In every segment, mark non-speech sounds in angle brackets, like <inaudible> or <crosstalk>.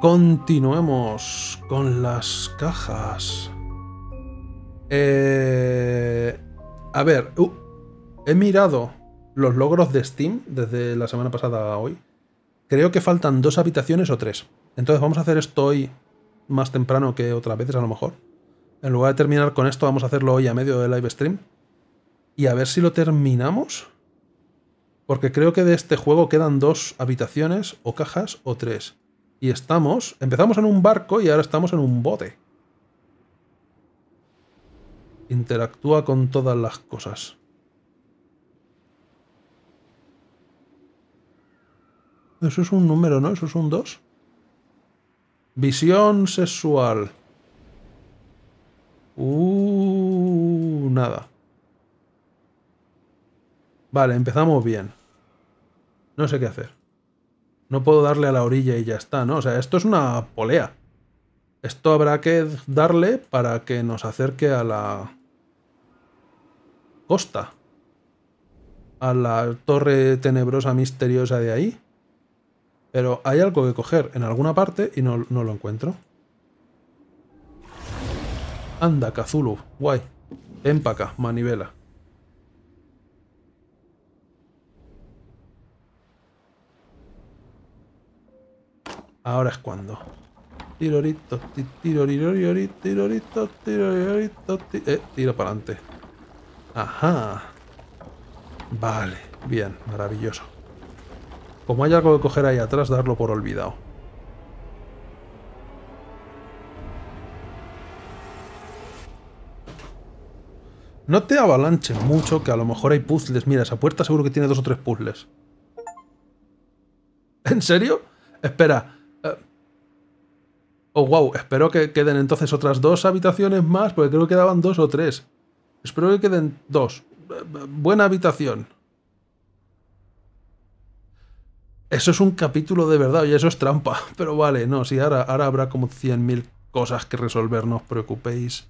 Continuemos con las cajas. Eh, a ver, uh, he mirado los logros de Steam desde la semana pasada a hoy. Creo que faltan dos habitaciones o tres. Entonces vamos a hacer esto hoy más temprano que otras veces a lo mejor. En lugar de terminar con esto, vamos a hacerlo hoy a medio de live stream. Y a ver si lo terminamos. Porque creo que de este juego quedan dos habitaciones o cajas o tres. Y estamos... Empezamos en un barco y ahora estamos en un bote. Interactúa con todas las cosas. Eso es un número, ¿no? Eso es un 2. Visión sexual. Uh, nada. Vale, empezamos bien. No sé qué hacer. No puedo darle a la orilla y ya está, ¿no? O sea, esto es una polea. Esto habrá que darle para que nos acerque a la costa. A la torre tenebrosa misteriosa de ahí. Pero hay algo que coger en alguna parte y no, lo encuentro. Anda, Cazulu, guay. empaca manivela. Ahora es cuando. Tirorito, tirorito, tirorito, eh, tiro para adelante. Ajá. Vale, bien, maravilloso. Como hay algo que coger ahí atrás, darlo por olvidado. No te avalanches mucho, que a lo mejor hay puzzles. Mira, esa puerta seguro que tiene dos o tres puzzles. ¿En serio? Espera, Oh, wow, espero que queden entonces otras dos habitaciones más, porque creo que quedaban dos o tres. Espero que queden dos. Buena habitación. Eso es un capítulo de verdad, oye, eso es trampa. <laughs> Pero vale, no, sí, ahora, ahora habrá como 100.000 cosas que resolver, no os preocupéis.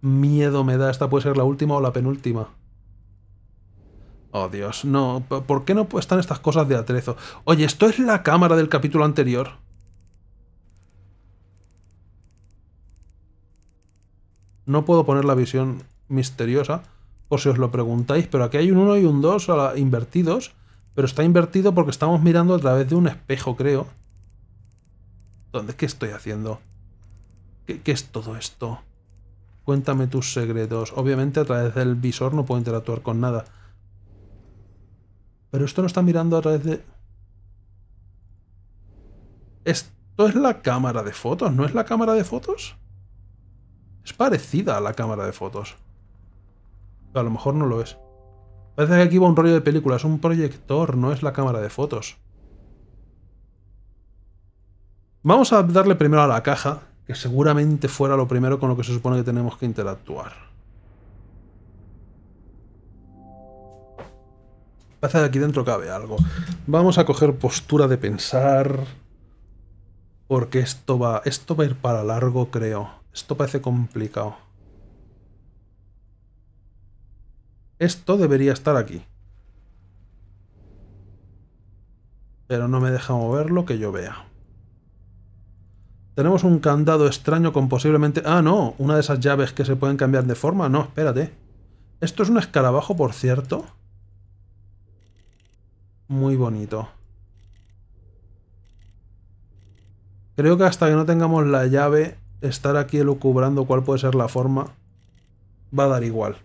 Miedo me da, esta puede ser la última o la penúltima. Oh, Dios, no, ¿por qué no están estas cosas de atrezo? Oye, ¿esto es la cámara del capítulo anterior? No puedo poner la visión misteriosa, por si os lo preguntáis, pero aquí hay un 1 y un 2 invertidos, pero está invertido porque estamos mirando a través de un espejo, creo. ¿Dónde? ¿Qué estoy haciendo? ¿Qué, qué es todo esto? Cuéntame tus secretos. Obviamente a través del visor no puedo interactuar con nada. Pero esto no está mirando a través de... ¿Esto es la cámara de fotos? ¿No es la cámara de fotos? Es parecida a la cámara de fotos. a lo mejor no lo es. Parece que aquí va un rollo de películas, un proyector, no es la cámara de fotos. Vamos a darle primero a la caja, que seguramente fuera lo primero con lo que se supone que tenemos que interactuar. Parece que aquí dentro cabe algo. Vamos a coger postura de pensar... Porque esto va, esto va a ir para largo, creo. Esto parece complicado. Esto debería estar aquí. Pero no me deja moverlo que yo vea. Tenemos un candado extraño con posiblemente... Ah, no, una de esas llaves que se pueden cambiar de forma. No, espérate. Esto es un escarabajo, por cierto. Muy bonito. Creo que hasta que no tengamos la llave, estar aquí elucubrando cuál puede ser la forma va a dar igual.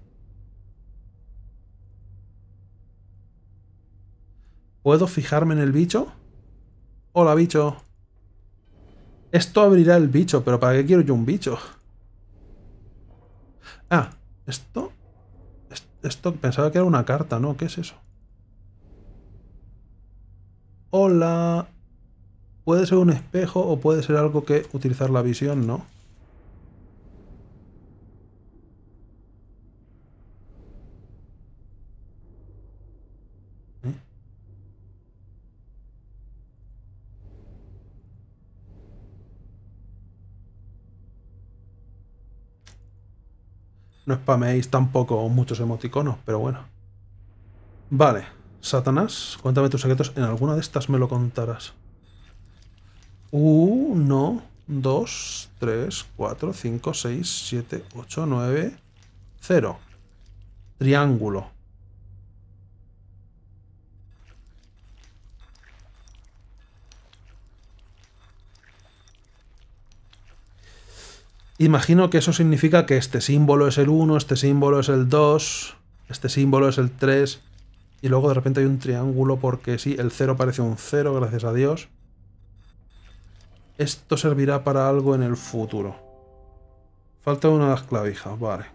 ¿Puedo fijarme en el bicho? Hola, bicho. Esto abrirá el bicho, pero ¿para qué quiero yo un bicho? Ah, esto... Esto pensaba que era una carta, ¿no? ¿Qué es eso? Hola, Puede ser un espejo o puede ser algo que utilizar la visión, ¿no? ¿Eh? No spameéis tampoco muchos emoticonos, pero bueno. Vale. Satanás, cuéntame tus secretos. En alguna de estas me lo contarás. 1, 2, 3, 4, 5, 6, 7, 8, 9, 0. Triángulo. Imagino que eso significa que este símbolo es el 1, este símbolo es el 2, este símbolo es el 3, y luego de repente hay un triángulo porque sí, el 0 parece un 0, gracias a Dios. Esto servirá para algo en el futuro. Falta una de las clavijas, vale.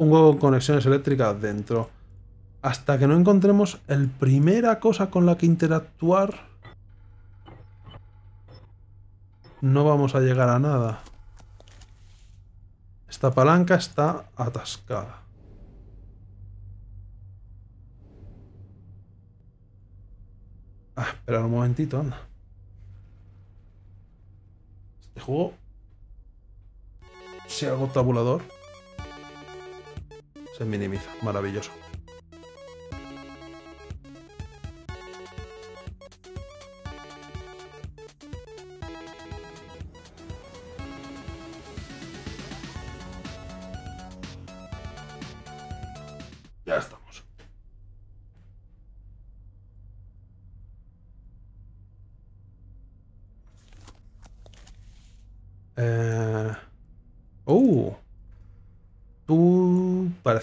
Un huevo con conexiones eléctricas dentro. Hasta que no encontremos el primera cosa con la que interactuar, no vamos a llegar a nada. Esta palanca está atascada. Ah, un momentito, anda. Este juego... Si hago tabulador... Se minimiza. Maravilloso.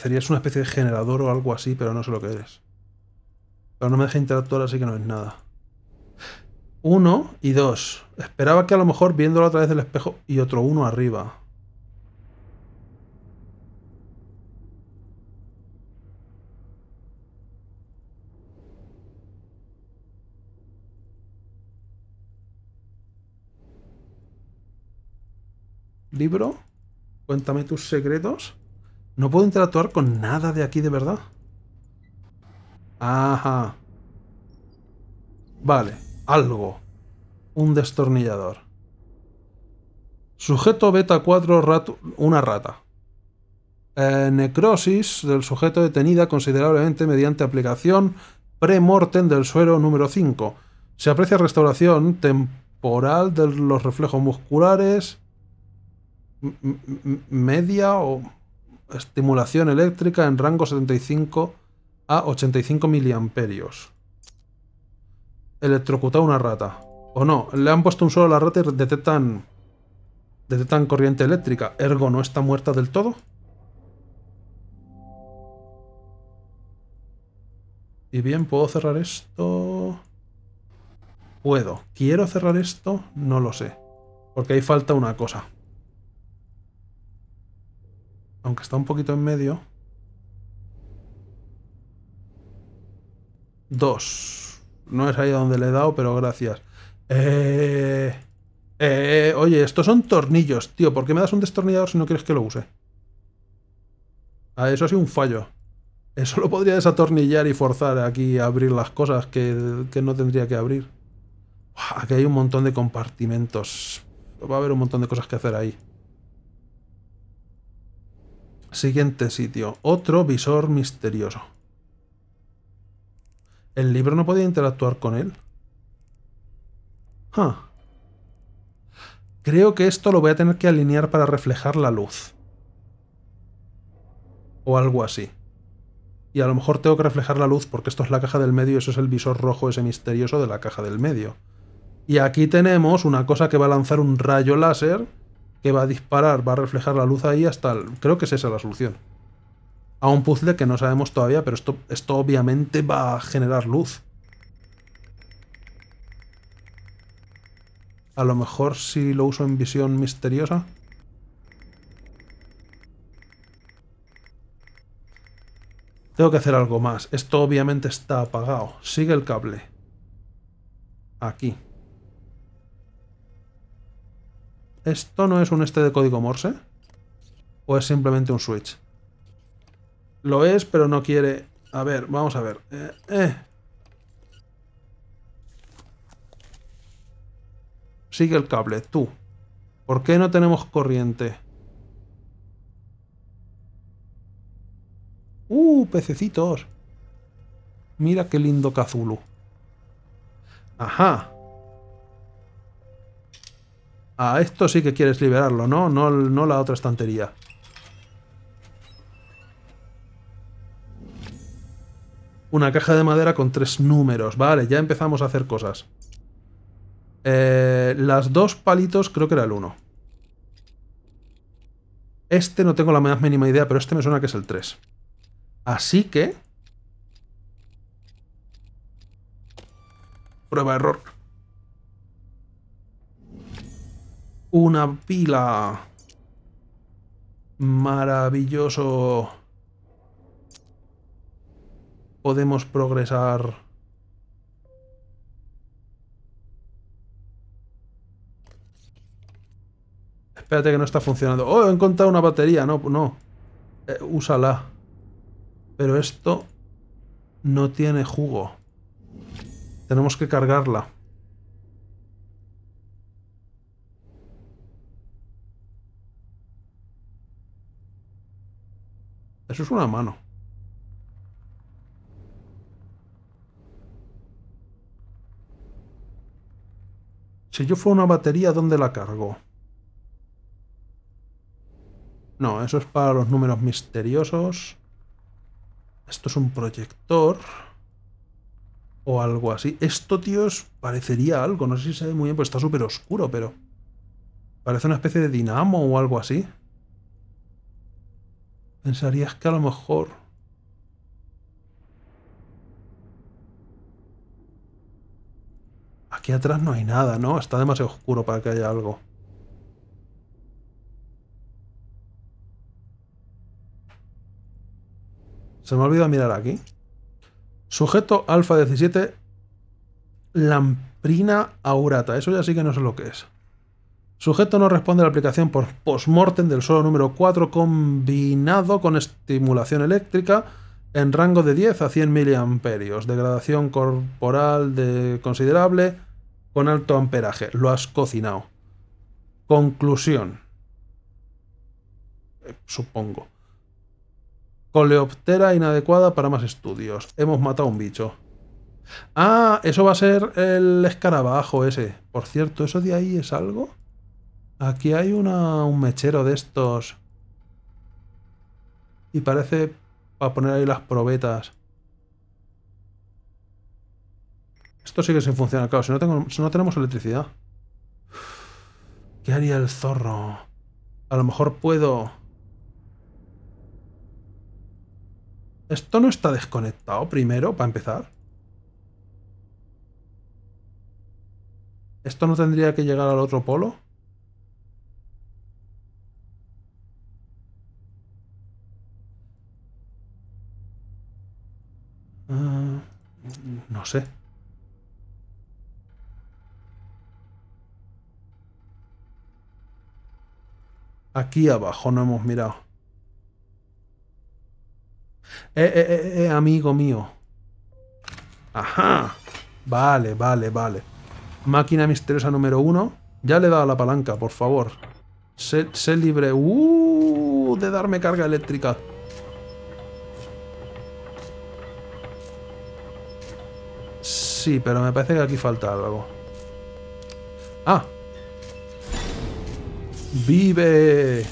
Serías una especie de generador o algo así, pero no sé lo que eres. Pero no me deja interactuar, así que no es nada. Uno y dos. Esperaba que a lo mejor viéndolo a través del espejo y otro uno arriba. Libro, cuéntame tus secretos. No puedo interactuar con nada de aquí de verdad. Ajá. Vale, algo. Un destornillador. Sujeto beta 4, una rata. Eh, necrosis del sujeto detenida considerablemente mediante aplicación premortem del suero número 5. Se aprecia restauración temporal de los reflejos musculares media o estimulación eléctrica en rango 75 a 85 miliamperios. Electrocutado una rata. O no, le han puesto un solo a la rata y detectan, detectan corriente eléctrica. Ergo, ¿no está muerta del todo? Y bien, ¿puedo cerrar esto? Puedo. ¿Quiero cerrar esto? No lo sé. Porque ahí falta una cosa. Aunque está un poquito en medio. Dos. No es ahí donde le he dado, pero gracias. Eh, eh, oye, estos son tornillos, tío. ¿Por qué me das un destornillador si no quieres que lo use? eso ha sido un fallo. Eso lo podría desatornillar y forzar aquí a abrir las cosas que, no tendría que abrir. aquí hay un montón de compartimentos. Va a haber un montón de cosas que hacer ahí. Siguiente sitio. Otro visor misterioso. ¿El libro no podía interactuar con él? Creo que esto lo voy a tener que alinear para reflejar la luz. O algo así. Y a lo mejor tengo que reflejar la luz porque esto es la caja del medio y eso es el visor rojo ese misterioso de la caja del medio. Y aquí tenemos una cosa que va a lanzar un rayo láser que va a disparar, va a reflejar la luz ahí hasta... El... Creo que es esa la solución. A un puzzle que no sabemos todavía, pero esto, esto obviamente va a generar luz. A lo mejor si lo uso en visión misteriosa... Tengo que hacer algo más. Esto obviamente está apagado. Sigue el cable. Aquí. ¿Esto no es un este de código Morse? ¿O es simplemente un switch? Lo es, pero no quiere... A ver, vamos a ver. Eh, eh. Sigue el cable, tú. ¿Por qué no tenemos corriente? ¡Uh, pececitos! Mira qué lindo Kazulu. Ajá. Ah, esto sí que quieres liberarlo, ¿no? No, no la otra estantería. Una caja de madera con tres números. Vale, ya empezamos a hacer cosas. Eh, las dos palitos creo que era el uno. Este no tengo la más mínima idea, pero este me suena que es el 3. Así que... Prueba error. una pila. Maravilloso. Podemos progresar. Espérate que no está funcionando. ¡Oh! He encontrado una batería. No, no. Eh, úsala. Pero esto no tiene jugo. Tenemos que cargarla. Eso es una mano. Si yo fuera una batería, ¿dónde la cargo? No, eso es para los números misteriosos. Esto es un proyector. O algo así. Esto, tío, parecería algo. No sé si se ve muy bien, pues está súper oscuro, pero... Parece una especie de dinamo o algo así pensarías que a lo mejor aquí atrás no hay nada, ¿no? Está demasiado oscuro para que haya algo. Se me ha olvidado mirar aquí. Sujeto alfa 17, lamprina aurata. Eso ya sí que no sé lo que es. Sujeto no responde a la aplicación por postmortem del suelo número 4 combinado con estimulación eléctrica en rango de 10 a 100 miliamperios. Degradación corporal de considerable con alto amperaje. Lo has cocinado. Conclusión. Eh, supongo. Coleoptera inadecuada para más estudios. Hemos matado un bicho. Ah, eso va a ser el escarabajo ese. Por cierto, ¿eso de ahí es algo? Aquí hay una, un mechero de estos. Y parece para poner ahí las probetas. Esto sigue sin funcionar, claro. Si no, tengo, si no tenemos electricidad. ¿Qué haría el zorro? A lo mejor puedo... ¿Esto no está desconectado primero, para empezar? ¿Esto no tendría que llegar al otro polo? No sé. Aquí abajo no hemos mirado. Eh eh, eh, eh, eh, amigo mío. Ajá. Vale, vale, vale. Máquina misteriosa número uno. Ya le he dado la palanca, por favor. Sé, libre. ¡Uh! De darme carga eléctrica. sí, pero me parece que aquí falta algo. ¡Ah! ¡Vive!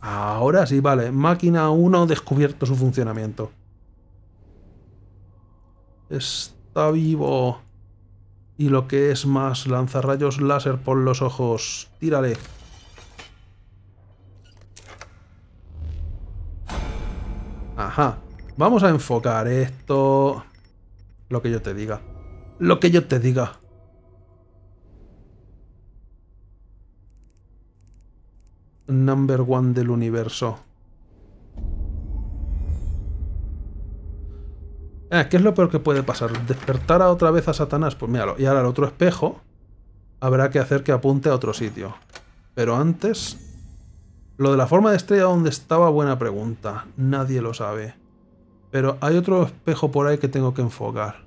Ahora sí, vale. Máquina 1 descubierto su funcionamiento. Está vivo. Y lo que es más, rayos láser por los ojos. Tírale. Ajá. Vamos a enfocar esto... Lo que yo te diga. Lo que yo te diga. Number one del universo. Eh, ¿Qué es lo peor que puede pasar? ¿Despertar a otra vez a Satanás? Pues míralo. Y ahora el otro espejo habrá que hacer que apunte a otro sitio. Pero antes... Lo de la forma de estrella donde estaba, buena pregunta. Nadie lo sabe. Pero hay otro espejo por ahí que tengo que enfocar.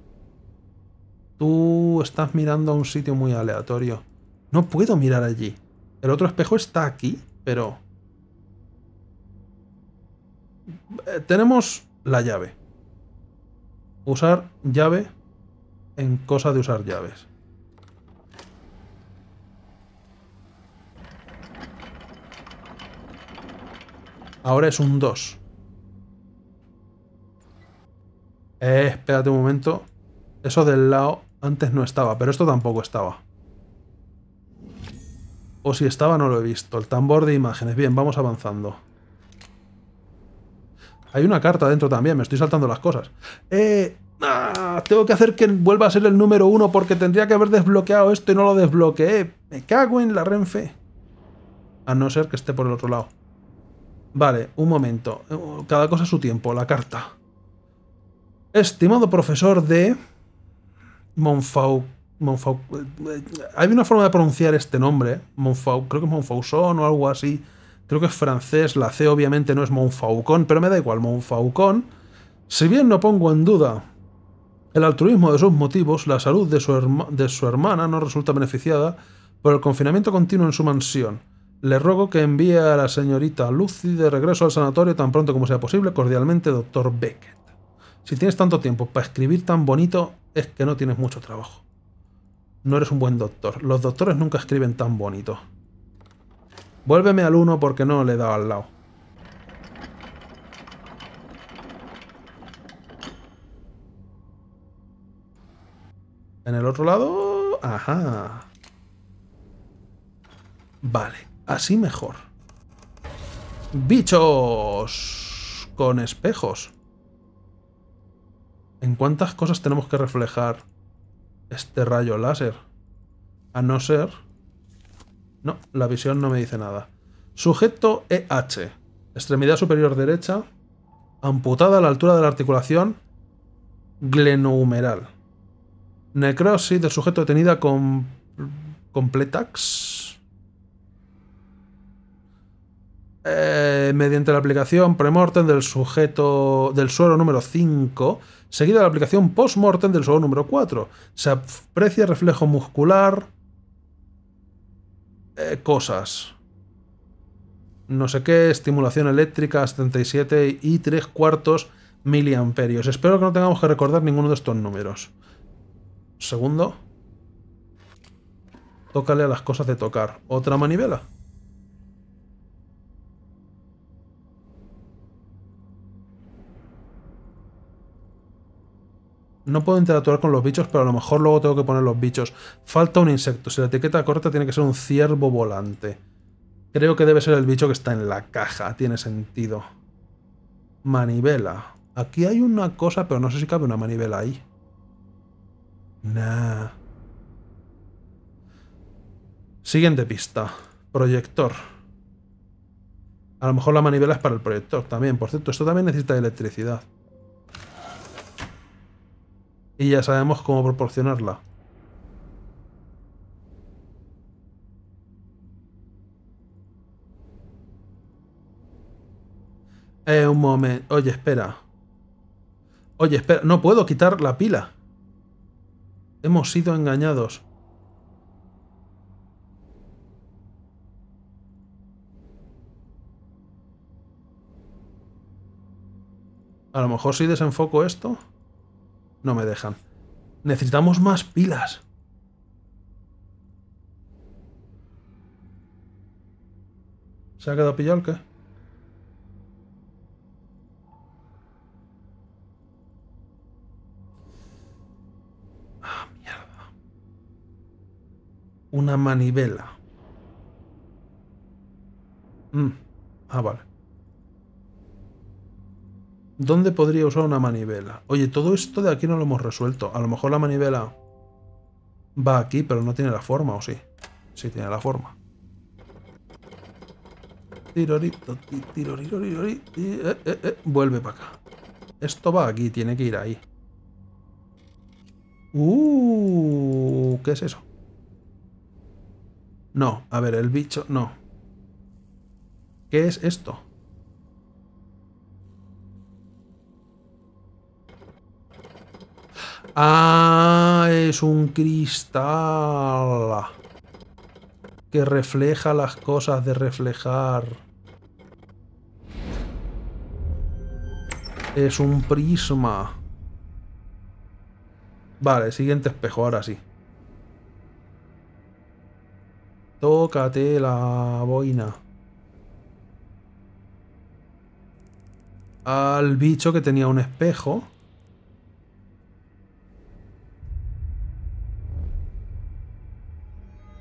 Tú estás mirando a un sitio muy aleatorio. No puedo mirar allí. El otro espejo está aquí, pero... Eh, tenemos la llave. Usar llave en cosa de usar llaves. Ahora es un 2. Eh, espérate un momento. Eso del lado antes no estaba, pero esto tampoco estaba. O si estaba no lo he visto. El tambor de imágenes. Bien, vamos avanzando. Hay una carta dentro también, me estoy saltando las cosas. Eh, ah, tengo que hacer que vuelva a ser el número uno porque tendría que haber desbloqueado esto y no lo desbloqueé. Me cago en la renfe. A no ser que esté por el otro lado. Vale, un momento. Cada cosa a su tiempo. La carta. Estimado profesor de... Monfau... Eh, hay una forma de pronunciar este nombre, Monfau... Creo que es Monfaucon o algo así. Creo que es francés, la C obviamente no es Monfaucon, pero me da igual, Monfaucon. Si bien no pongo en duda el altruismo de sus motivos, la salud de su, de su, hermana no resulta beneficiada por el confinamiento continuo en su mansión. Le ruego que envíe a la señorita Lucy de regreso al sanatorio tan pronto como sea posible. Cordialmente, doctor Beck. Si tienes tanto tiempo para escribir tan bonito, es que no tienes mucho trabajo. No eres un buen doctor. Los doctores nunca escriben tan bonito. Vuélveme al uno porque no le he dado al lado. En el otro lado... Ajá. Vale, así mejor. ¡Bichos! Con espejos. ¿En cuántas cosas tenemos que reflejar este rayo láser? A no ser... No, la visión no me dice nada. Sujeto EH. Extremidad superior derecha. Amputada a la altura de la articulación glenohumeral. Necrosis del sujeto detenida con... Completax. Eh, mediante la aplicación premortem del sujeto del suelo número 5 seguida la aplicación post-mortem del suelo número 4. Se aprecia reflejo muscular... Eh, cosas. No sé qué, estimulación eléctrica 77 y 3 cuartos miliamperios. Espero que no tengamos que recordar ninguno de estos números. Segundo. Tócale a las cosas de tocar. Otra manivela. no puedo interactuar con los bichos, pero a lo mejor luego tengo que poner los bichos. Falta un insecto. Si la etiqueta corta tiene que ser un ciervo volante. Creo que debe ser el bicho que está en la caja. Tiene sentido. Manivela. Aquí hay una cosa, pero no sé si cabe una manivela ahí. Nah. Siguiente pista. Proyector. A lo mejor la manivela es para el proyector también. Por cierto, esto también necesita electricidad y ya sabemos cómo proporcionarla. Eh, un momento. Oye, espera. Oye, espera. No puedo quitar la pila. Hemos sido engañados. A lo mejor si desenfoco esto... No me dejan. Necesitamos más pilas. ¿Se ha quedado pillado el qué? Ah, mierda. Una manivela. Mm. Ah, vale. ¿Dónde podría usar una manivela? Oye, todo esto de aquí no lo hemos resuelto. A lo mejor la manivela va aquí, pero no tiene la forma, ¿o sí? Sí, tiene la forma. Tirorito, tirorito, eh, eh, eh, Vuelve para acá. Esto va aquí, tiene que ir ahí. Uh, ¿qué es eso? No, a ver, el bicho, no. ¿Qué es esto? Ah, es un cristal. Que refleja las cosas de reflejar. Es un prisma. Vale, siguiente espejo, ahora sí. Tócate la boina. Al bicho que tenía un espejo.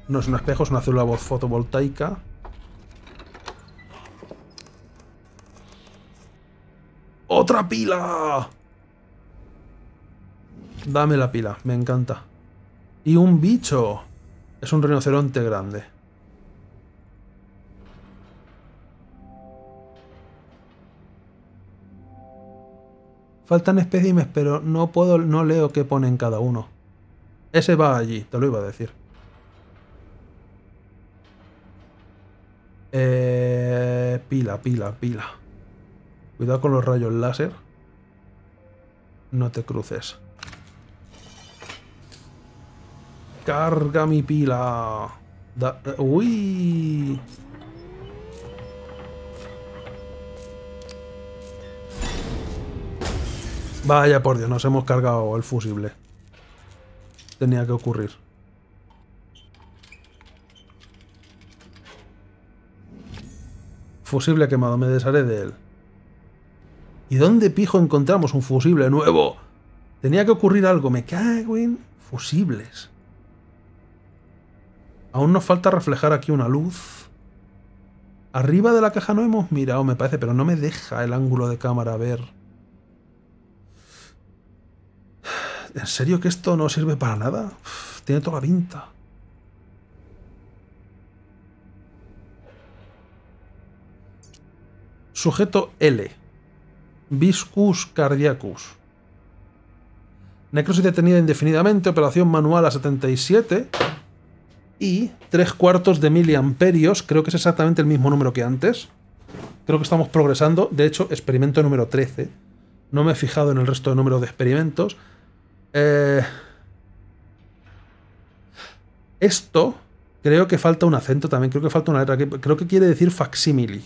No es un espejo, es una célula fotovoltaica. ¡Otra pila! Dame la pila, me encanta. ¡Y un bicho! Es un rinoceronte grande. Faltan espécimes, pero no puedo, no leo qué ponen cada uno. Ese va allí, te lo iba a decir. Eh, pila, pila, pila. Cuidado con los rayos láser. No te cruces. Carga mi pila. Eh, uy. Vaya por Dios, nos hemos cargado el fusible. Tenía que ocurrir. Fusible quemado, me desharé de él. ¿Y dónde pijo encontramos un fusible nuevo? Tenía que ocurrir algo, me cago en fusibles. Aún nos falta reflejar aquí una luz. Arriba de la caja no hemos mirado, me parece, pero no me deja el ángulo de cámara ver. ¿En serio que esto no sirve para nada? tiene toda la pinta. Sujeto L. Viscus cardiacus. Necrosis detenida indefinidamente, operación manual a 77. Y 3 cuartos de miliamperios, creo que es exactamente el mismo número que antes. Creo que estamos progresando. De hecho, experimento número 13. No me he fijado en el resto de números de experimentos. Eh, esto, creo que falta un acento también, creo que falta una letra, creo que quiere decir facsimili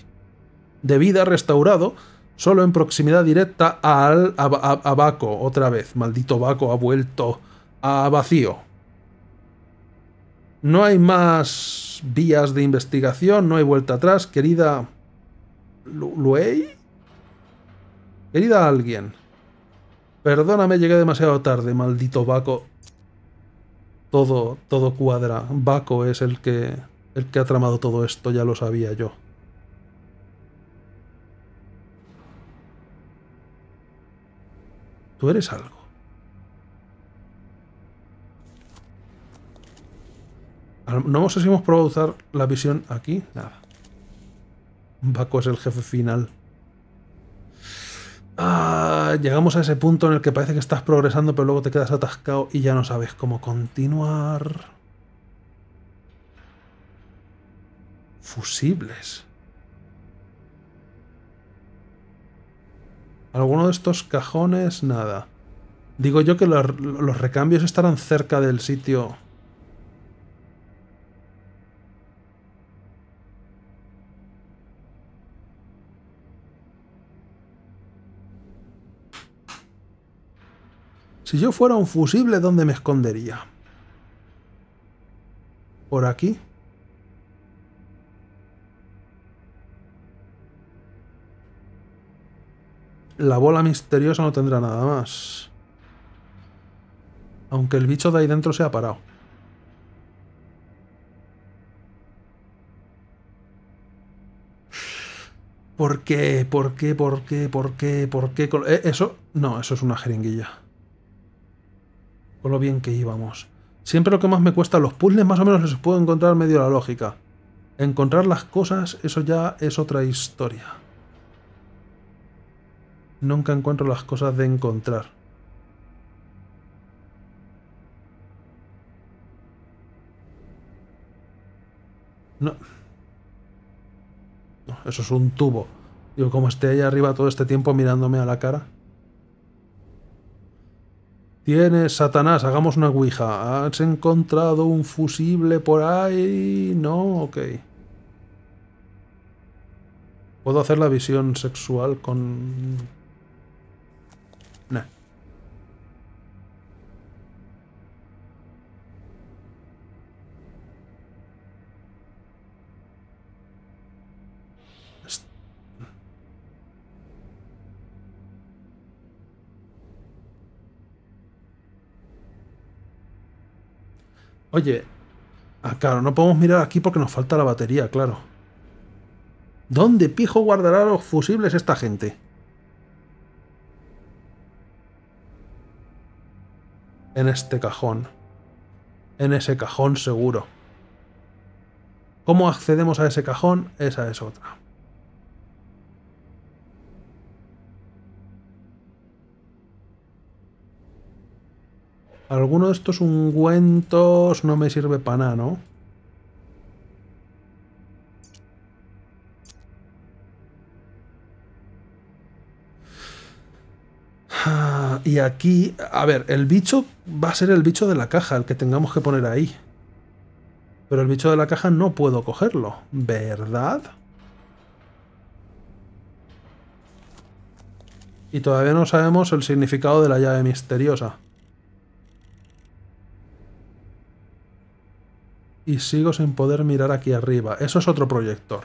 de vida restaurado, solo en proximidad directa al, a, Baco, otra vez. Maldito Baco ha vuelto a vacío. No hay más vías de investigación, no hay vuelta atrás, querida... ¿Luey? Querida alguien. Perdóname, llegué demasiado tarde, maldito Baco. Todo, todo cuadra. Baco es el que, el que ha tramado todo esto, ya lo sabía yo. Tú eres algo. No sé si hemos probado usar la visión aquí. Nada. Baco es el jefe final. Ah, llegamos a ese punto en el que parece que estás progresando, pero luego te quedas atascado y ya no sabes cómo continuar. Fusibles. Alguno de estos cajones, nada. Digo yo que los, recambios estarán cerca del sitio... Si yo fuera un fusible, ¿dónde me escondería? ¿Por aquí? la bola misteriosa no tendrá nada más. Aunque el bicho de ahí dentro se ha parado. ¿Por qué? ¿Por qué? ¿Por qué? ¿Por qué? ¿Por qué? Eh, ¿Eso? No, eso es una jeringuilla. Con lo bien que íbamos. Siempre lo que más me cuesta, los puzzles más o menos los puedo encontrar medio la lógica. Encontrar las cosas, eso ya es otra historia. Nunca encuentro las cosas de encontrar. No. Eso es un tubo. Digo, como esté ahí arriba todo este tiempo mirándome a la cara. Tienes, Satanás, hagamos una ouija. ¿Has encontrado un fusible por ahí? No, ok. ¿Puedo hacer la visión sexual con Oye, ah, claro, no podemos mirar aquí porque nos falta la batería, claro. ¿Dónde pijo guardará los fusibles esta gente? En este cajón. En ese cajón seguro. ¿Cómo accedemos a ese cajón? Esa es otra. Alguno de estos ungüentos no me sirve para nada, ¿no? Ah, y aquí, a ver, el bicho va a ser el bicho de la caja, el que tengamos que poner ahí. Pero el bicho de la caja no puedo cogerlo, ¿verdad? Y todavía no sabemos el significado de la llave misteriosa. y sigo sin poder mirar aquí arriba. Eso es otro proyector.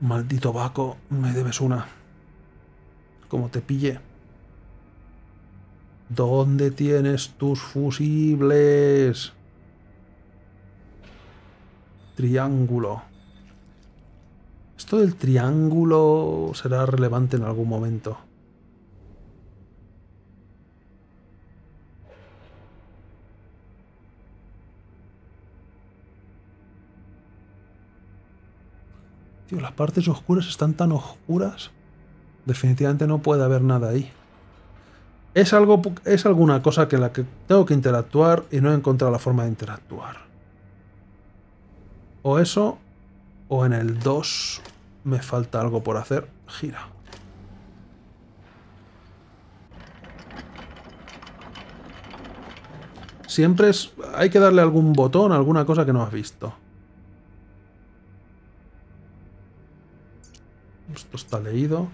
Maldito Baco, me debes una. Como te pille. ¿Dónde tienes tus fusibles? Triángulo. ¿Esto del triángulo será relevante en algún momento? Tío, las partes oscuras están tan oscuras. Definitivamente no puede haber nada ahí. Es, algo, es alguna cosa que la que tengo que interactuar y no he encontrado la forma de interactuar. O eso, o en el 2 me falta algo por hacer. Gira. Siempre es, hay que darle algún botón, alguna cosa que no has visto. Esto está leído.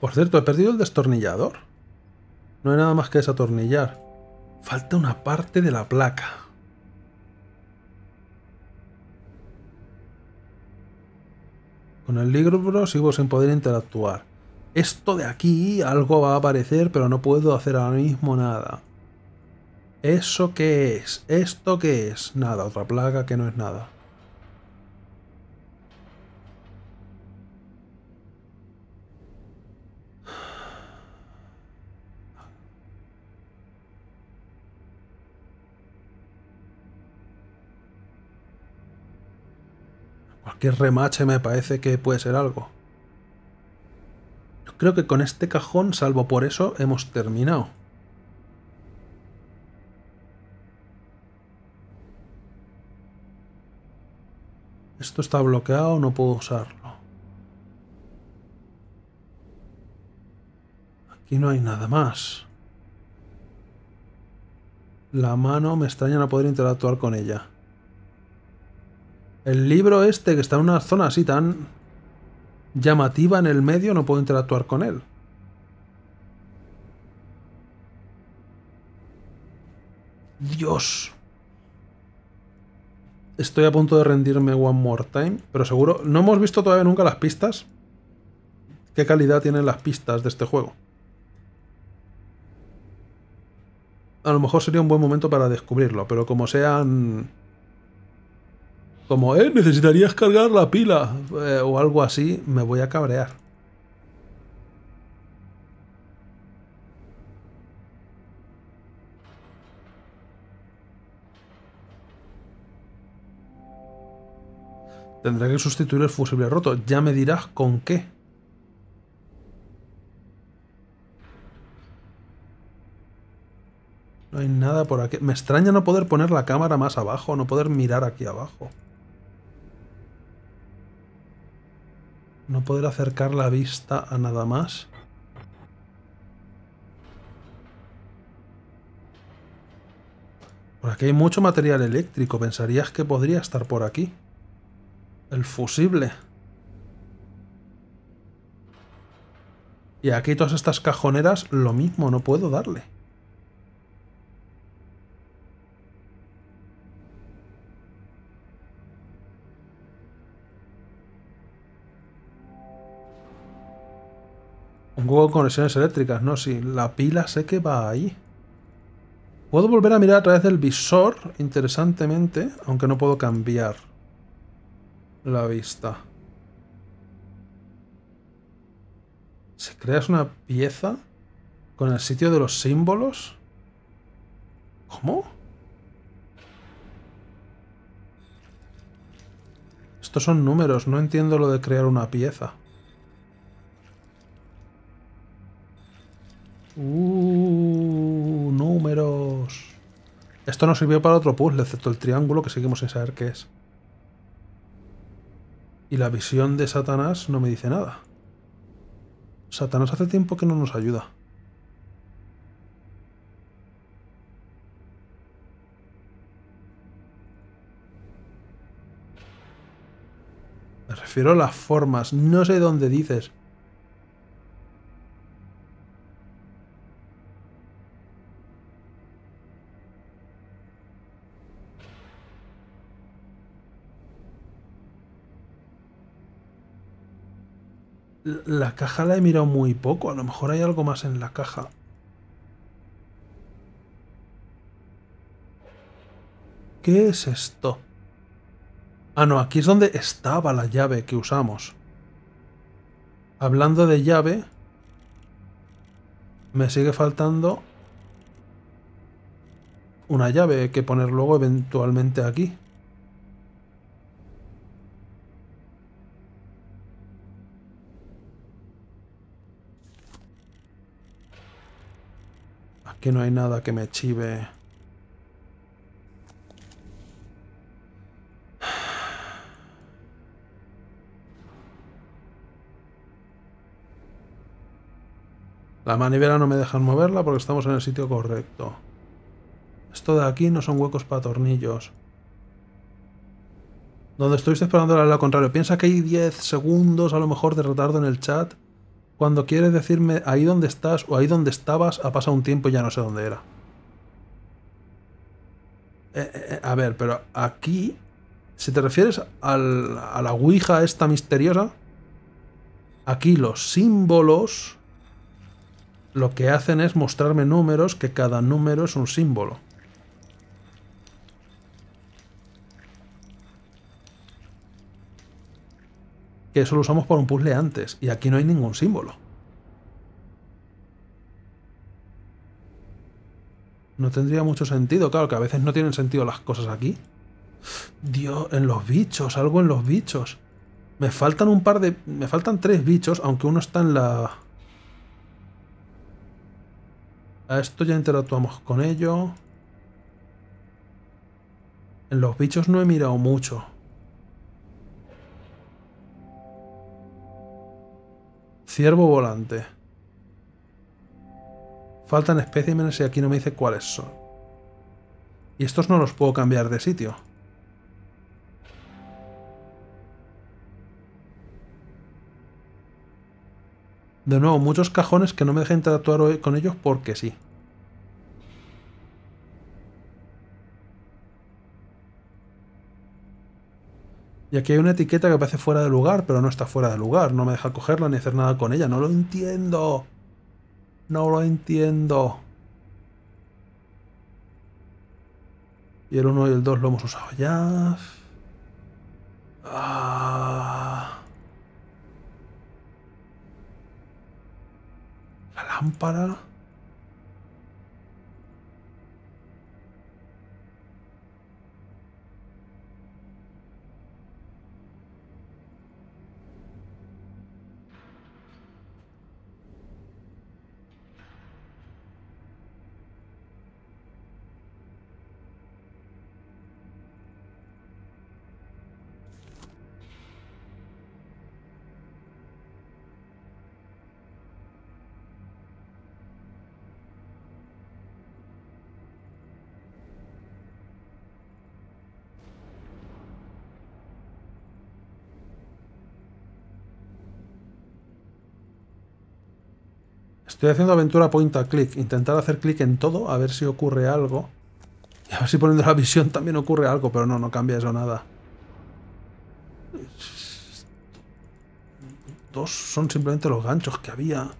Por cierto, he perdido el destornillador. No hay nada más que desatornillar. Falta una parte de la placa. Con el libro sigo sin poder interactuar. Esto de aquí, algo va a aparecer, pero no puedo hacer ahora mismo nada. ¿Eso qué es? ¿Esto qué es? Nada, otra plaga que no es nada. Cualquier remache me parece que puede ser algo. Yo creo que con este cajón, salvo por eso, hemos terminado. Esto está bloqueado, no puedo usarlo. Aquí no hay nada más. La mano me extraña no poder interactuar con ella. El libro este, que está en una zona así tan llamativa en el medio, no puedo interactuar con él. Dios. Estoy a punto de rendirme one more time, pero seguro... No hemos visto todavía nunca las pistas. ¿Qué calidad tienen las pistas de este juego? A lo mejor sería un buen momento para descubrirlo, pero como sean como, eh, necesitarías cargar la pila eh, o algo así, me voy a cabrear. Tendré que sustituir el fusible roto. Ya me dirás con qué. No hay nada por aquí. Me extraña no poder poner la cámara más abajo, no poder mirar aquí abajo. No poder acercar la vista a nada más. Por aquí hay mucho material eléctrico. Pensarías que podría estar por aquí. El fusible. Y aquí todas estas cajoneras, lo mismo, no puedo darle. conexiones eléctricas, no, sí. La pila sé que va ahí. Puedo volver a mirar a través del visor, interesantemente, aunque no puedo cambiar la vista. Si creas una pieza con el sitio de los símbolos... ¿Cómo? Estos son números, no entiendo lo de crear una pieza. Uh, números. Esto nos sirvió para otro puzzle, excepto el triángulo que seguimos sin saber qué es. Y la visión de Satanás no me dice nada. Satanás hace tiempo que no nos ayuda. Me refiero a las formas. No sé dónde dices. La caja la he mirado muy poco. A lo mejor hay algo más en la caja. ¿Qué es esto? Ah, no, aquí es donde estaba la llave que usamos. Hablando de llave... Me sigue faltando... Una llave que poner luego eventualmente aquí. que no hay nada que me chive. La manivela no me dejan moverla porque estamos en el sitio correcto. Esto de aquí no son huecos para tornillos. Donde estoy esperando al contrario. Piensa que hay 10 segundos a lo mejor de retardo en el chat cuando quieres decirme ahí donde estás o ahí donde estabas, ha pasado un tiempo y ya no sé dónde era. Eh, eh, eh, a ver, pero aquí, si te refieres a la Ouija esta misteriosa, aquí los símbolos lo que hacen es mostrarme números, que cada número es un símbolo. que eso lo usamos para un puzzle antes, y aquí no hay ningún símbolo. No tendría mucho sentido, claro, que a veces no tienen sentido las cosas aquí. Dios, en los bichos, algo en los bichos. Me faltan un par de... Me faltan tres bichos, aunque uno está en la... A esto ya interactuamos con ello. En los bichos no he mirado mucho. Ciervo volante. Faltan especímenes y aquí no me dice cuáles son. Y estos no los puedo cambiar de sitio. De nuevo, muchos cajones que no me dejan interactuar con ellos porque sí. Y aquí hay una etiqueta que parece fuera de lugar, pero no está fuera de lugar. No me deja cogerla ni hacer nada con ella. No lo entiendo. No lo entiendo. Y el 1 y el 2 lo hemos usado ya. Ah. La lámpara. Estoy haciendo aventura point a click. Intentar hacer clic en todo, a ver si ocurre algo. Y a ver si poniendo la visión también ocurre algo, pero no, no cambia eso nada. Dos son simplemente los ganchos que había.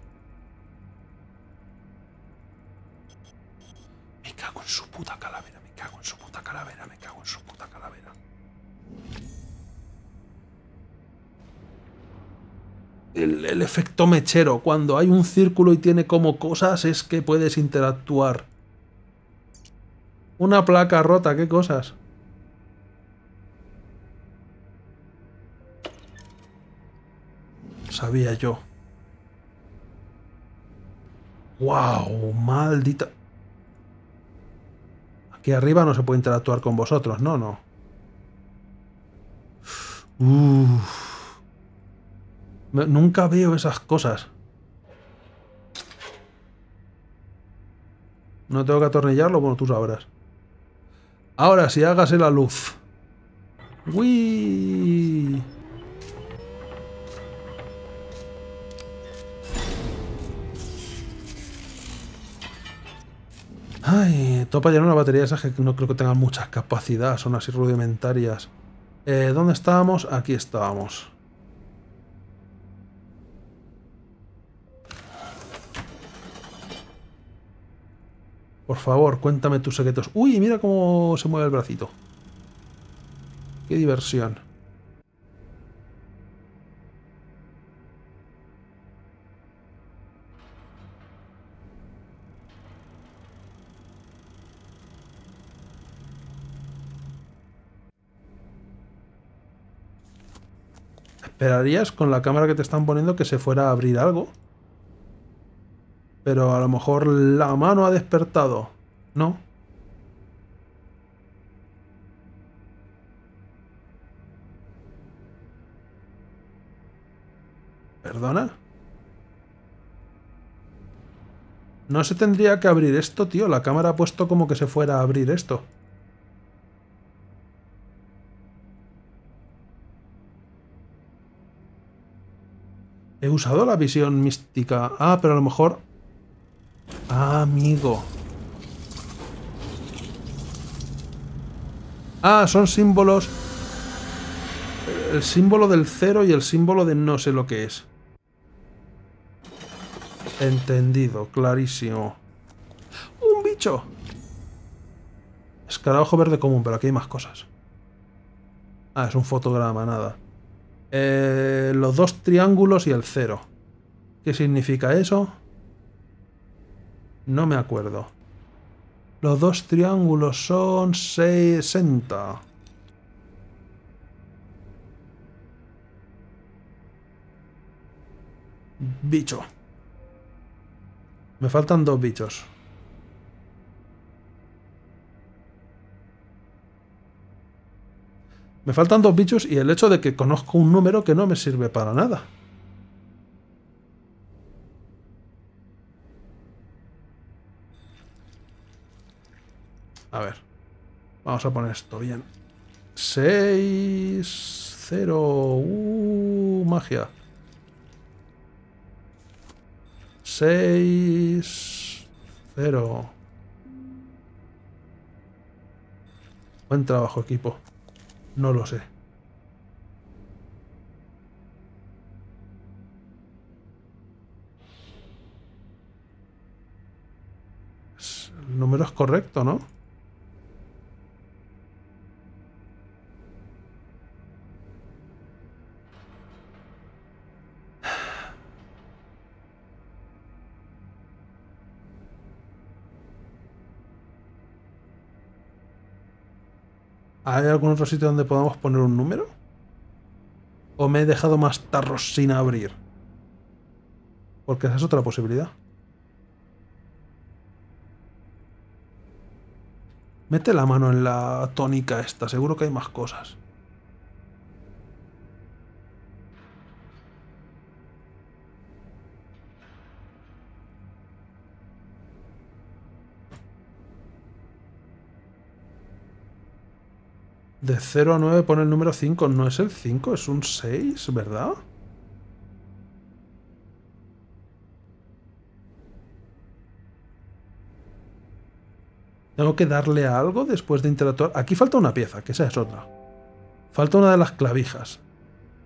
el, efecto mechero. Cuando hay un círculo y tiene como cosas es que puedes interactuar. Una placa rota, qué cosas. Sabía yo. ¡Wow! Maldita... Aquí arriba no se puede interactuar con vosotros, no, no. Uff... Nunca veo esas cosas. No tengo que atornillarlo, bueno, tú sabrás. Ahora sí, hágase la luz. ¡Uy! Ay, topa ya una batería esas que no creo que tengan mucha capacidad, son así rudimentarias. Eh, ¿Dónde estábamos? Aquí estábamos. Por favor, cuéntame tus secretos. Uy, mira cómo se mueve el bracito. Qué diversión. ¿Esperarías con la cámara que te están poniendo que se fuera a abrir algo? Pero a lo mejor la mano ha despertado, ¿no? ¿Perdona? No se tendría que abrir esto, tío. La cámara ha puesto como que se fuera a abrir esto. He usado la visión mística. Ah, pero a lo mejor Ah, amigo. Ah, son símbolos. El símbolo del cero y el símbolo de no sé lo que es. Entendido, clarísimo. ¡Un bicho! Escarabajo verde común, pero aquí hay más cosas. Ah, es un fotograma, nada. Eh, los dos triángulos y el cero. ¿Qué significa eso? No me acuerdo. Los dos triángulos son 60. Bicho. Me faltan dos bichos. Me faltan dos bichos y el hecho de que conozco un número que no me sirve para nada. A ver. Vamos a poner esto bien. 6... 0... Uh, magia. 6... 0... Buen trabajo, equipo. No lo sé. El número es correcto, ¿no? ¿Hay algún otro sitio donde podamos poner un número? ¿O me he dejado más tarros sin abrir? Porque esa es otra posibilidad. Mete la mano en la tónica esta, seguro que hay más cosas. De 0 a 9 pone el número 5. No es el 5, es un 6, ¿verdad? Tengo que darle a algo después de interactuar. Aquí falta una pieza, que esa es otra. Falta una de las clavijas.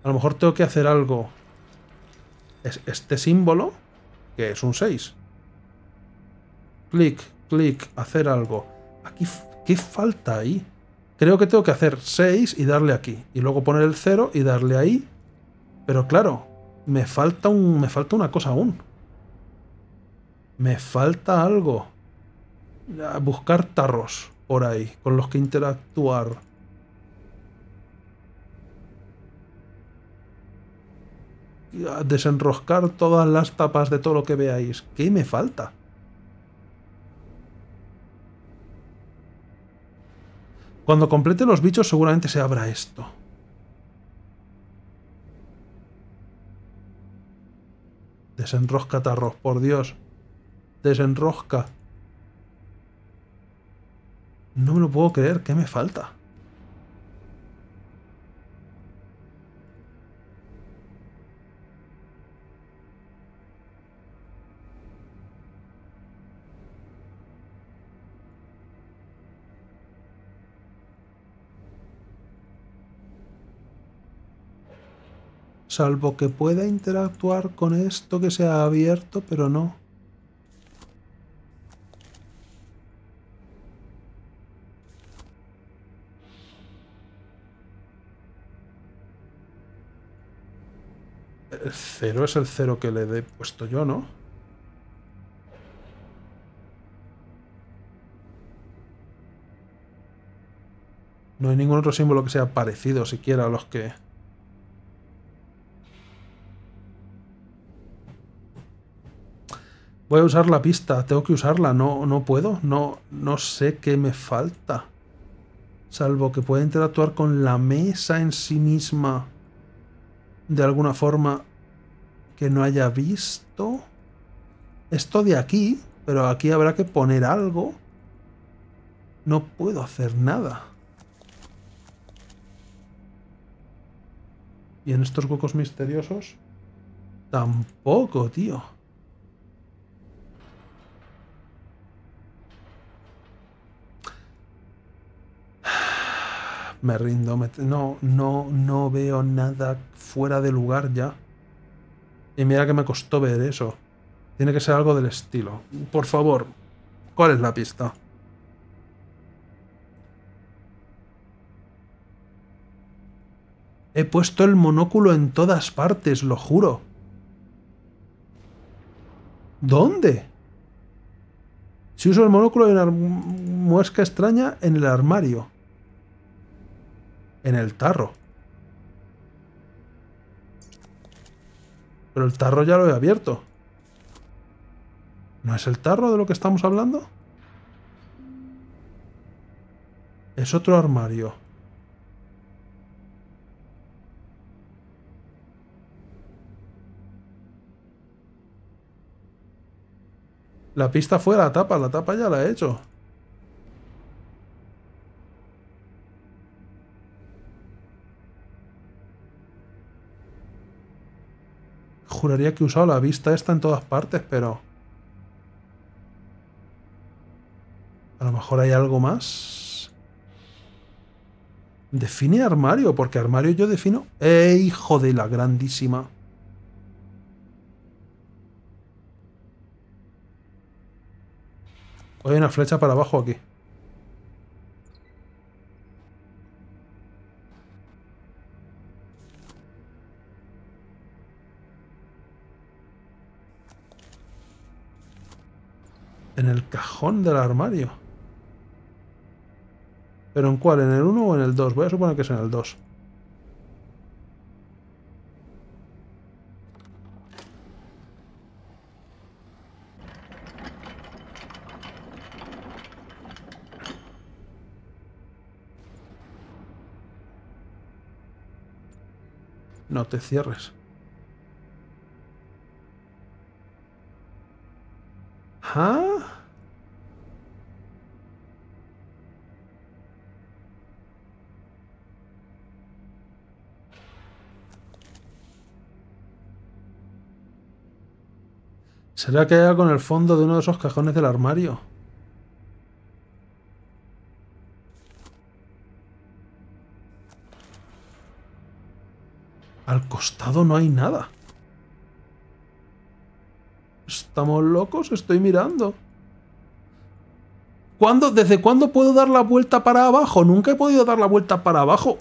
A lo mejor tengo que hacer algo. este símbolo, que es un 6. Clic, clic, hacer algo. Aquí, ¿Qué falta ahí? Creo que tengo que hacer 6 y darle aquí. Y luego poner el 0 y darle ahí. Pero claro, me falta, un, me falta una cosa aún. Me falta algo. Ah, buscar tarros por ahí, con los que interactuar. Ah, desenroscar todas las tapas de todo lo que veáis. ¿Qué me falta? Cuando complete los bichos seguramente se abra esto. Desenrosca, Tarros, por Dios. Desenrosca. No me lo puedo creer, ¿qué me falta? salvo que pueda interactuar con esto que se ha abierto, pero no. El cero es el cero que le he puesto yo, ¿no? No hay ningún otro símbolo que sea parecido siquiera a los que... Voy a usar la pista, tengo que usarla, no, no puedo, no, no sé qué me falta. Salvo que pueda interactuar con la mesa en sí misma de alguna forma que no haya visto. Esto de aquí, pero aquí habrá que poner algo. No puedo hacer nada. Y en estos huecos misteriosos, tampoco, tío. Me rindo, no, no, no veo nada fuera de lugar ya. Y mira que me costó ver eso. Tiene que ser algo del estilo. Por favor, ¿cuál es la pista? He puesto el monóculo en todas partes, lo juro. ¿Dónde? Si uso el monóculo en la muesca extraña en el armario en el tarro. Pero el tarro ya lo he abierto. ¿No es el tarro de lo que estamos hablando? Es otro armario. La pista fue la tapa, la tapa ya la he hecho. juraría que he usado la vista esta en todas partes, pero... A lo mejor hay algo más. Define armario, porque armario yo defino... ¡Eh, hijo de la grandísima! Hay una flecha para abajo aquí. el cajón del armario. ¿Pero en cuál? ¿En el 1 o en el 2? Voy a suponer que es en el 2. No te cierres. ¿Ah? ¿Será que hay algo en el fondo de uno de esos cajones del armario? Al costado no hay nada. ¿Estamos locos? Estoy mirando. ¿Desde cuándo puedo dar la vuelta para abajo? Nunca he podido dar la vuelta para abajo.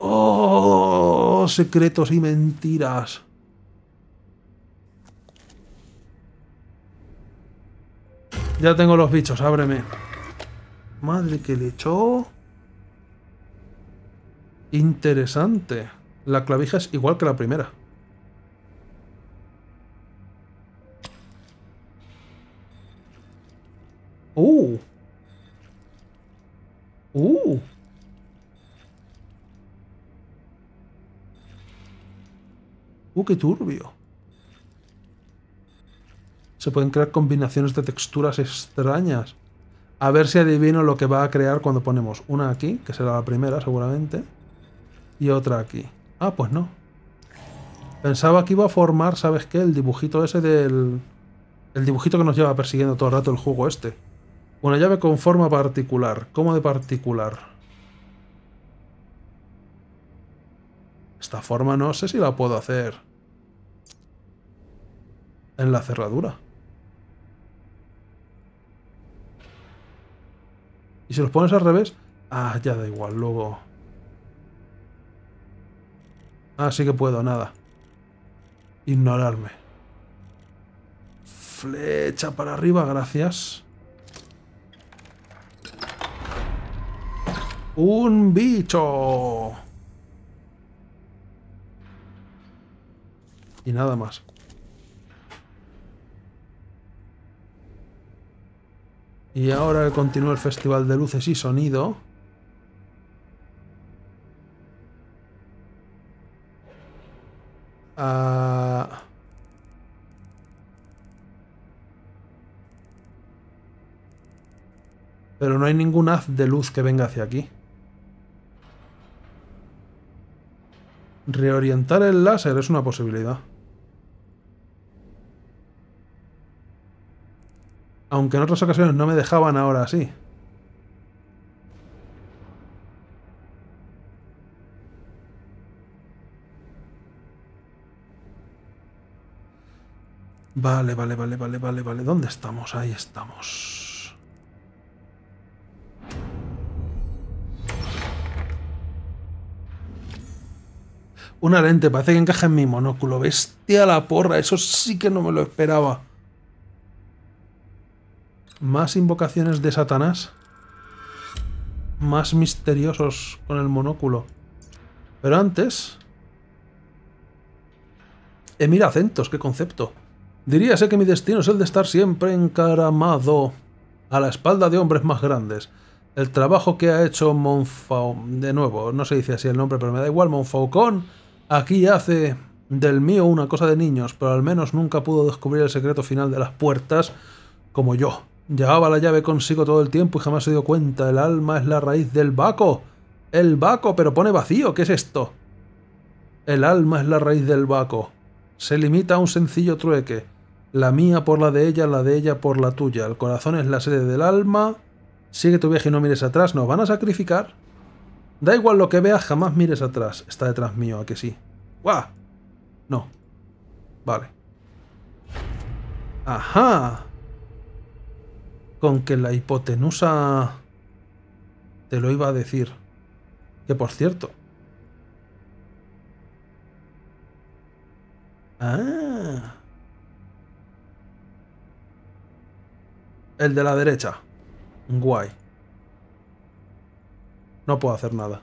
¡Oh! Secretos y mentiras. Ya tengo los bichos, ábreme. Madre que le echó. Interesante. La clavija es igual que la primera. ¡Uh! ¡Uh! ¡Uh, qué turbio! se pueden crear combinaciones de texturas extrañas. A ver si adivino lo que va a crear cuando ponemos una aquí, que será la primera seguramente, y otra aquí. Ah, pues no. Pensaba que iba a formar, ¿sabes qué? El dibujito ese del... El dibujito que nos lleva persiguiendo todo el rato el juego este. Una llave con forma particular. ¿Cómo de particular? Esta forma no sé si la puedo hacer. En la cerradura. Y si los pones al revés... Ah, ya da igual, luego... Ah, sí que puedo, nada. Ignorarme. Flecha para arriba, gracias. ¡Un bicho! Y nada más. Y ahora continúa el Festival de Luces y Sonido... Pero no hay ningún haz de luz que venga hacia aquí. Reorientar el láser es una posibilidad. Aunque en otras ocasiones no me dejaban ahora así. Vale, vale, vale, vale, vale, vale. ¿Dónde estamos? Ahí estamos. Una lente, parece que encaja en mi monóculo. Bestia la porra, eso sí que no me lo esperaba. Más invocaciones de Satanás. Más misteriosos con el monóculo. Pero antes... mira, acentos, qué concepto. Diríase que mi destino es el de estar siempre encaramado a la espalda de hombres más grandes. El trabajo que ha hecho Monfaucon, de nuevo, no se dice así el nombre, pero me da igual, Monfaucon, aquí hace del mío una cosa de niños, pero al menos nunca pudo descubrir el secreto final de las puertas como yo. Llevaba la llave consigo todo el tiempo y jamás se dio cuenta. El alma es la raíz del Baco. El Baco, pero pone vacío. ¿Qué es esto? El alma es la raíz del Baco. Se limita a un sencillo trueque. La mía por la de ella, la de ella por la tuya. El corazón es la sede del alma. Sigue tu viaje y no mires atrás. Nos van a sacrificar. Da igual lo que veas, jamás mires atrás. Está detrás mío, ¿a que sí? ¡Guau! No. Vale. ¡Ajá! con que la hipotenusa... Te lo iba a decir. Que por cierto... Ah. El de la derecha. Guay. No puedo hacer nada.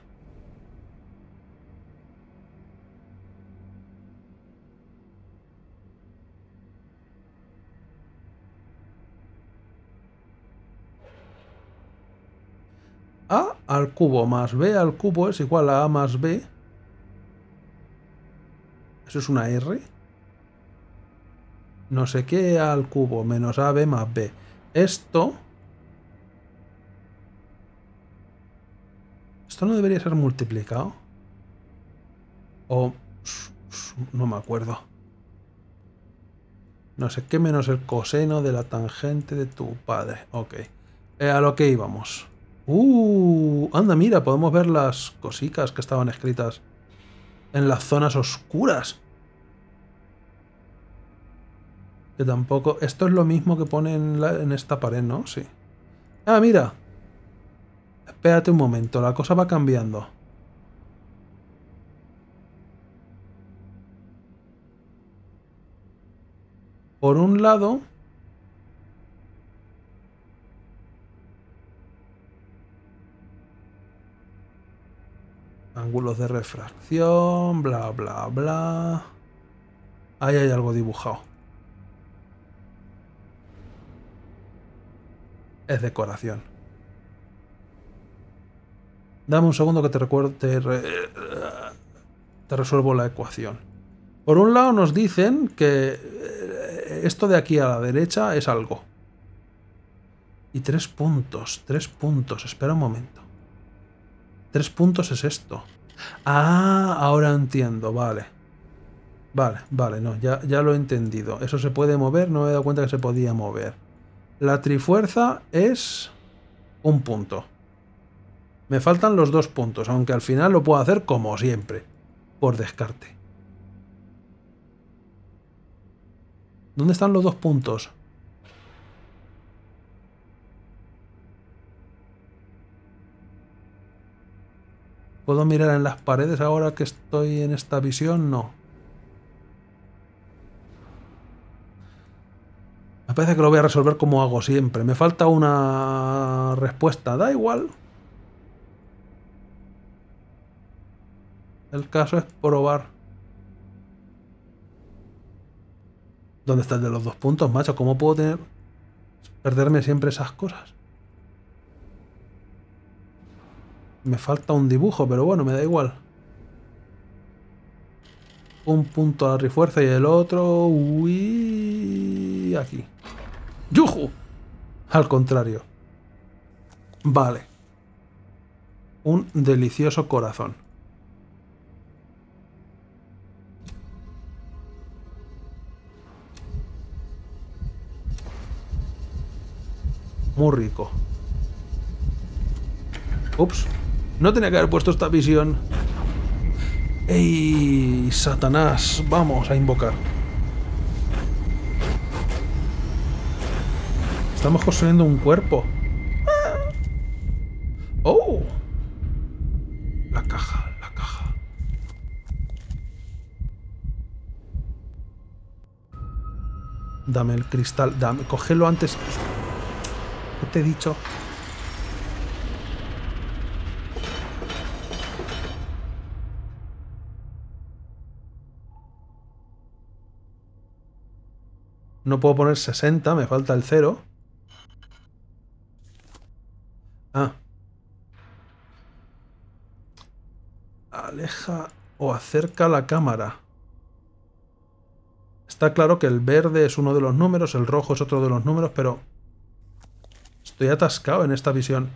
cubo más b al cubo es igual a a más b. Eso es una r. No sé qué al cubo menos ab más b. Esto... Esto no debería ser multiplicado. O... No me acuerdo. No sé qué menos el coseno de la tangente de tu padre. Ok. Eh, a lo que íbamos. Uh, anda, mira, podemos ver las cositas que estaban escritas en las zonas oscuras. Que tampoco... Esto es lo mismo que pone en, en esta pared, ¿no? Sí. Ah, mira. Espérate un momento, la cosa va cambiando. Por un lado... Ángulos de refracción, bla, bla, bla. Ahí hay algo dibujado. Es decoración. Dame un segundo que te te resuelvo la ecuación. Por un lado nos dicen que eh, esto de aquí a la derecha es algo. Y tres puntos, tres puntos. Espera un momento. Tres puntos es esto. Ah, ahora entiendo, vale. Vale, vale, no, ya, ya lo he entendido. Eso se puede mover, no me he dado cuenta que se podía mover. La trifuerza es un punto. Me faltan los dos puntos, aunque al final lo puedo hacer como siempre, por descarte. ¿Dónde están los dos puntos? ¿Puedo mirar en las paredes ahora que estoy en esta visión? No. Me parece que lo voy a resolver como hago siempre. Me falta una respuesta. Da igual. El caso es probar. ¿Dónde está el de los dos puntos, macho? ¿Cómo puedo tener... perderme siempre esas cosas? Me falta un dibujo, pero bueno, me da igual. Un punto a la refuerza y el otro... Uy, aquí. ¡Yuju! Al contrario. Vale. Un delicioso corazón. Muy rico. Ups. No tenía que haber puesto esta visión. ¡Ey, Satanás! Vamos a invocar. Estamos construyendo un cuerpo. Ah. ¡Oh! La caja, la caja. Dame el cristal, dame, cógelo antes. ¿Qué te he dicho? No puedo poner 60, me falta el 0. Ah. Aleja o acerca la cámara. Está claro que el verde es uno de los números, el rojo es otro de los números, pero... Estoy atascado en esta visión.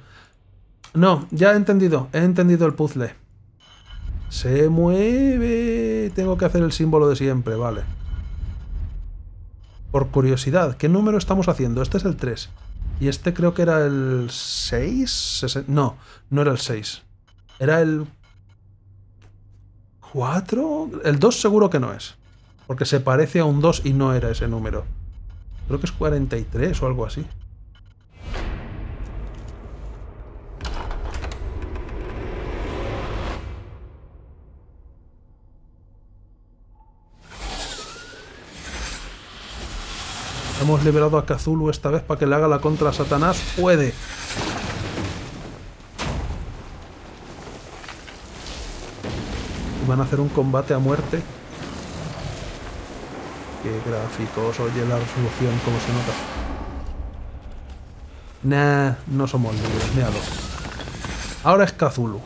No, ya he entendido, he entendido el puzzle. Se mueve. Tengo que hacer el símbolo de siempre, vale por curiosidad, ¿qué número estamos haciendo? Este es el 3. Y este creo que era el 6. No, no era el 6. Era el 4. El 2 seguro que no es. Porque se parece a un 2 y no era ese número. Creo que es 43 o algo así. Hemos liberado a Kazulu esta vez para que le haga la contra a Satanás. ¡Puede! Van a hacer un combate a muerte. Qué gráficos, oye la resolución, como se nota. Nah, no somos libres, míralo. Ahora es Kazulu.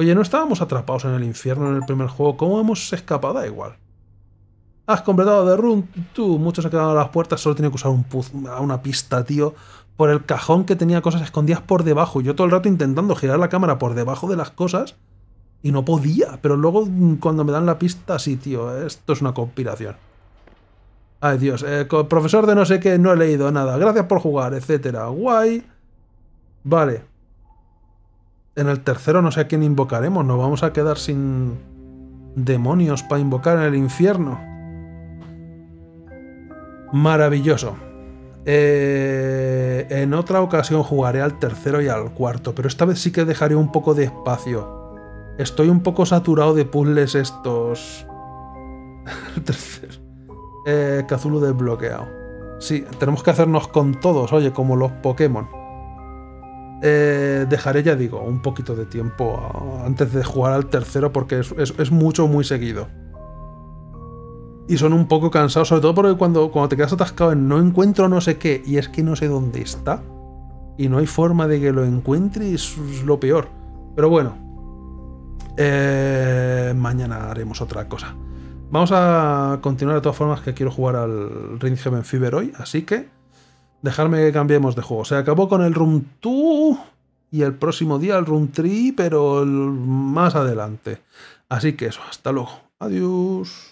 Oye, no estábamos atrapados en el infierno en el primer juego. ¿Cómo hemos escapado? Da igual. Has completado The Room Tú, muchos han quedado a las puertas. Solo tenía que usar un una pista, tío. Por el cajón que tenía cosas escondidas por debajo. Yo todo el rato intentando girar la cámara por debajo de las cosas. Y no podía. Pero luego, mm, cuando me dan la pista, sí, tío. Esto es una conspiración. Ay, Dios. Eh, profesor de no sé qué, no he leído nada. Gracias por jugar, etcétera. Guay. Vale. En el tercero no sé a quién invocaremos, nos vamos a quedar sin demonios para invocar en el infierno. Maravilloso. Eh, en otra ocasión jugaré al tercero y al cuarto, pero esta vez sí que dejaré un poco de espacio. Estoy un poco saturado de puzzles estos. <laughs> el tercero. Eh, desbloqueado. Sí, tenemos que hacernos con todos, oye, como los Pokémon. Eh, dejaré, ya digo, un poquito de tiempo antes de jugar al tercero porque es, mucho, muy seguido. Y son un poco cansados, sobre todo porque cuando, cuando te quedas atascado en no encuentro no sé qué y es que no sé dónde está y no hay forma de que lo encuentre es lo peor. Pero bueno, eh, mañana haremos otra cosa. Vamos a continuar de todas formas que quiero jugar al Ring Heaven Fever hoy, así que Dejarme que cambiemos de juego. Se acabó con el Room 2 y el próximo día el Room 3, pero más adelante. Así que eso, hasta luego. Adiós.